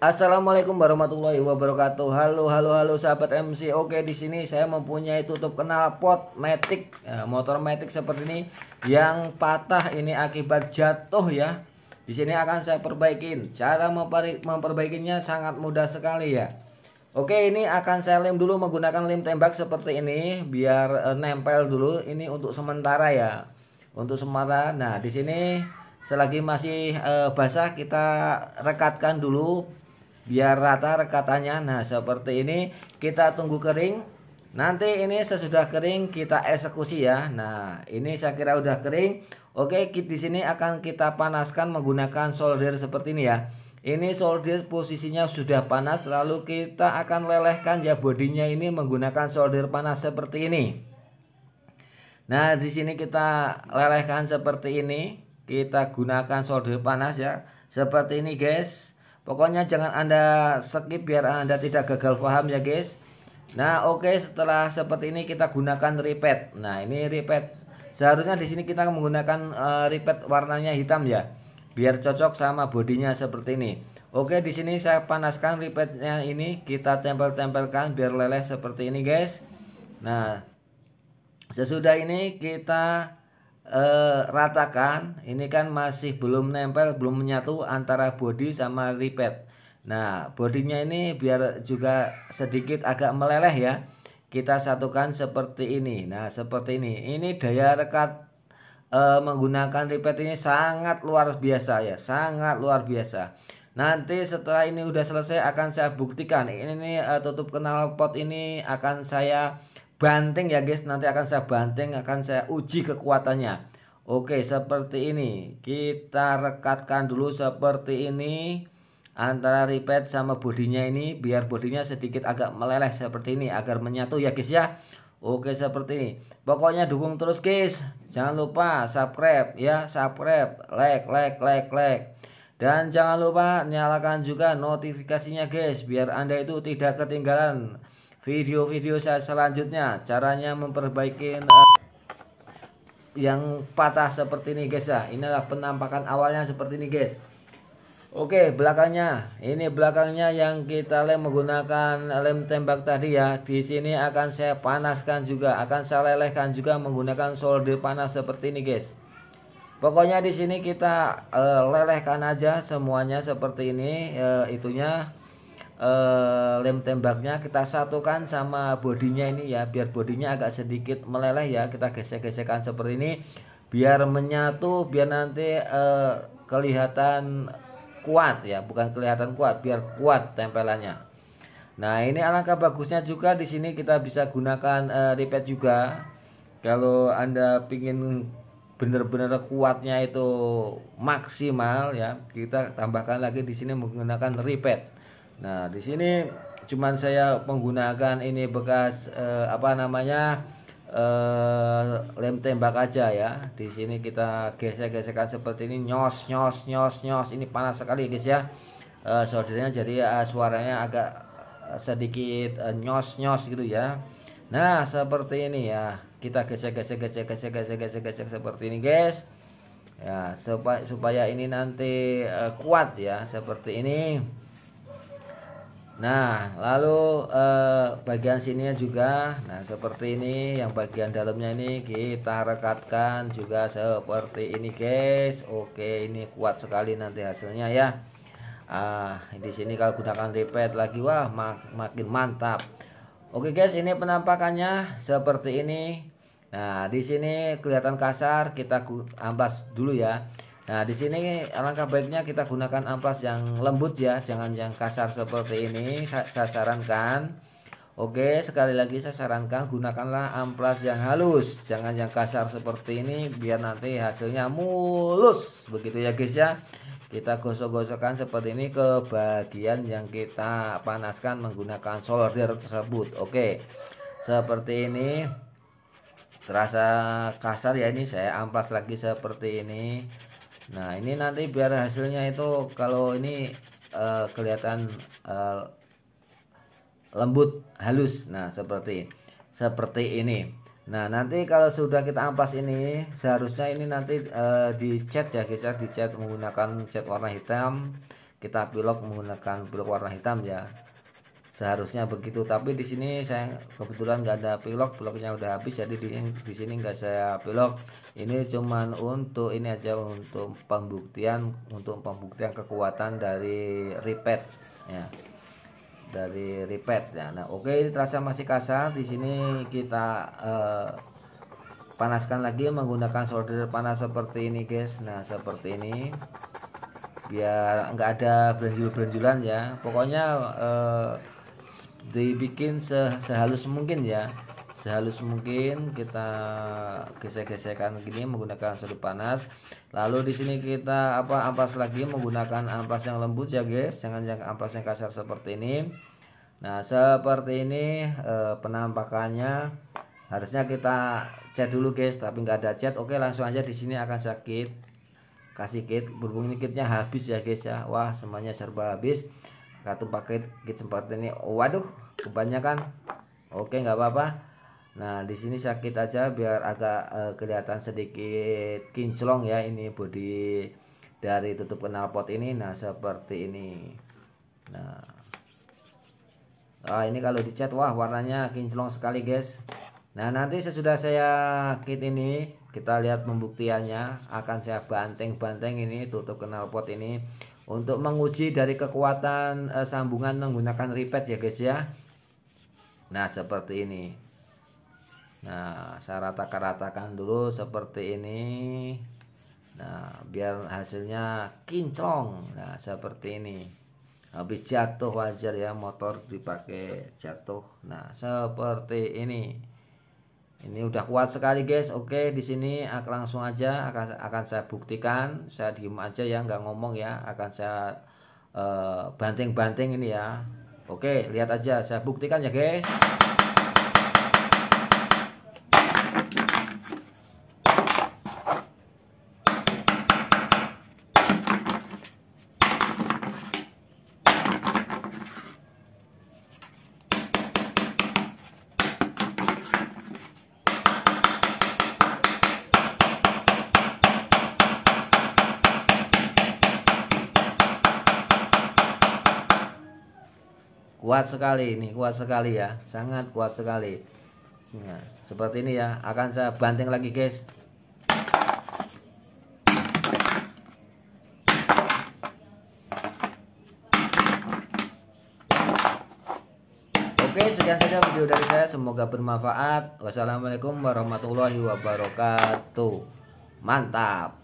Assalamualaikum warahmatullahi wabarakatuh. Halo, halo, halo sahabat MC. Oke, di sini saya mempunyai tutup kenal pot matic, ya, motor metik seperti ini yang patah ini akibat jatuh ya. Di sini akan saya perbaikin. Cara memperbaikinya sangat mudah sekali ya. Oke, ini akan saya lem dulu menggunakan lem tembak seperti ini biar e, nempel dulu. Ini untuk sementara ya. Untuk sementara. Nah, di sini selagi masih e, basah kita rekatkan dulu biar rata rekatannya. Nah, seperti ini kita tunggu kering. Nanti ini sesudah kering kita eksekusi ya. Nah, ini saya kira udah kering. Oke, di sini akan kita panaskan menggunakan solder seperti ini ya. Ini solder posisinya sudah panas lalu kita akan lelehkan ya bodinya ini menggunakan solder panas seperti ini. Nah, di sini kita lelehkan seperti ini. Kita gunakan solder panas ya. Seperti ini, guys. Pokoknya jangan Anda skip biar Anda tidak gagal paham ya, guys. Nah, oke okay, setelah seperti ini kita gunakan repeat. Nah, ini repeat. Seharusnya di sini kita menggunakan uh, eh, repeat warnanya hitam ya biar cocok sama bodinya seperti ini. Oke, di sini saya panaskan ripetnya ini, kita tempel-tempelkan biar leleh seperti ini, guys. Nah, sesudah ini kita eh, ratakan. Ini kan masih belum nempel, belum menyatu antara bodi sama ripet. Nah, bodinya ini biar juga sedikit agak meleleh ya. Kita satukan seperti ini. Nah, seperti ini. Ini daya rekat uh, menggunakan repeat ini sangat luar biasa ya, sangat luar biasa. Nanti setelah ini udah selesai akan saya buktikan. Ini, ini uh, tutup kenal pot ini akan saya banting ya guys. Nanti akan saya banting, akan saya uji kekuatannya. Oke, seperti ini. Kita rekatkan dulu seperti ini antara repeat sama bodinya ini biar bodinya sedikit agak meleleh seperti ini agar menyatu ya guys ya. Oke seperti ini. Pokoknya dukung terus guys. Jangan lupa subscribe ya, subscribe, like, like, like, like. Dan jangan lupa nyalakan juga notifikasinya guys biar Anda itu tidak ketinggalan video-video saya selanjutnya. Caranya memperbaiki uh, yang patah seperti ini guys ya. Inilah penampakan awalnya seperti ini guys. Oke, belakangnya. Ini belakangnya yang kita lem menggunakan lem tembak tadi ya. Di sini akan saya panaskan juga, akan saya lelehkan juga menggunakan solder panas seperti ini, guys. Pokoknya di sini kita e, lelehkan aja semuanya seperti ini e, itunya e, lem tembaknya kita satukan sama bodinya ini ya, biar bodinya agak sedikit meleleh ya. Kita gesek-gesekan seperti ini biar menyatu, biar nanti kelihatan kuat ya, bukan kelihatan kuat, biar kuat tempelannya. Nah, ini alangkah bagusnya juga di sini kita bisa gunakan uh, ripet juga. Kalau Anda pingin benar-benar kuatnya itu maksimal ya, kita tambahkan lagi di sini menggunakan ripet. Nah, di sini cuman saya menggunakan ini bekas uh, apa namanya uh, lem tembak aja ya. Di sini kita gesek-gesekan seperti ini nyos nyos nyos nyos. Ini panas sekali guys ya. Uh, eh, Saudaranya jadi uh, suaranya agak sedikit uh, nyos nyos gitu ya. Nah, seperti ini ya. Kita gesek-gesek gesek-gesek gesek-gesek seperti ini guys. Ya, supaya supaya ini nanti uh, kuat ya seperti ini. Nah, lalu eh, bagian sininya juga, nah seperti ini, yang bagian dalamnya ini kita rekatkan juga seperti ini, guys. Oke, ini kuat sekali nanti hasilnya ya. Ah, di sini kalau gunakan repeat lagi, wah mak makin mantap. Oke guys, ini penampakannya seperti ini. Nah, di sini kelihatan kasar, kita amblas dulu ya. Nah, di sini alangkah baiknya kita gunakan amplas yang lembut ya, jangan yang kasar seperti ini. Saya, sarankan. Oke, sekali lagi saya sarankan gunakanlah amplas yang halus, jangan yang kasar seperti ini biar nanti hasilnya mulus. Begitu ya, guys ya. Kita gosok-gosokkan seperti ini ke bagian yang kita panaskan menggunakan solder tersebut. Oke. Seperti ini. Terasa kasar ya ini saya amplas lagi seperti ini. Nah, ini nanti biar hasilnya itu kalau ini uh, kelihatan uh, lembut halus. Nah, seperti seperti ini. Nah, nanti kalau sudah kita ampas ini, seharusnya ini nanti uh, dicat ya, kita dicat menggunakan cat warna hitam. Kita pilok menggunakan pilok warna hitam ya seharusnya begitu tapi di sini saya kebetulan nggak ada pilok piloknya udah habis jadi di, di sini nggak saya pilok ini cuman untuk ini aja untuk pembuktian untuk pembuktian kekuatan dari repeat ya dari repeat ya nah oke okay, terasa masih kasar di sini kita eh, panaskan lagi menggunakan solder panas seperti ini guys nah seperti ini biar nggak ada berenjul-berenjulan ya pokoknya eh, dibikin se sehalus mungkin ya sehalus mungkin kita gesek-gesekkan gini menggunakan sudut panas lalu di sini kita apa amplas lagi menggunakan amplas yang lembut ya guys jangan yang amplas yang kasar seperti ini nah seperti ini e, penampakannya harusnya kita cat dulu guys tapi nggak ada cat oke langsung aja di sini akan sakit kasih kit berhubung ini kitnya habis ya guys ya wah semuanya serba habis kartu pakai sempat ini oh, waduh kebanyakan oke nggak apa-apa nah di sini sakit aja biar agak uh, kelihatan sedikit kinclong ya ini body dari tutup knalpot ini nah seperti ini nah ah, ini kalau dicat wah warnanya kinclong sekali guys nah nanti sesudah saya kit ini kita lihat pembuktiannya akan saya banteng-banteng ini tutup knalpot ini untuk menguji dari kekuatan uh, sambungan menggunakan ripet ya guys ya nah seperti ini nah saya rata-ratakan dulu seperti ini nah biar hasilnya kinclong nah seperti ini habis jatuh wajar ya motor dipakai jatuh nah seperti ini ini udah kuat sekali guys oke di sini langsung aja akan akan saya buktikan saya diem aja ya nggak ngomong ya akan saya eh, banting-banting uh, ini ya oke lihat aja saya buktikan ya guys kuat sekali ini kuat sekali ya sangat kuat sekali nah, seperti ini ya akan saya banting lagi guys Oke sekian saja video dari saya semoga bermanfaat wassalamualaikum warahmatullahi wabarakatuh mantap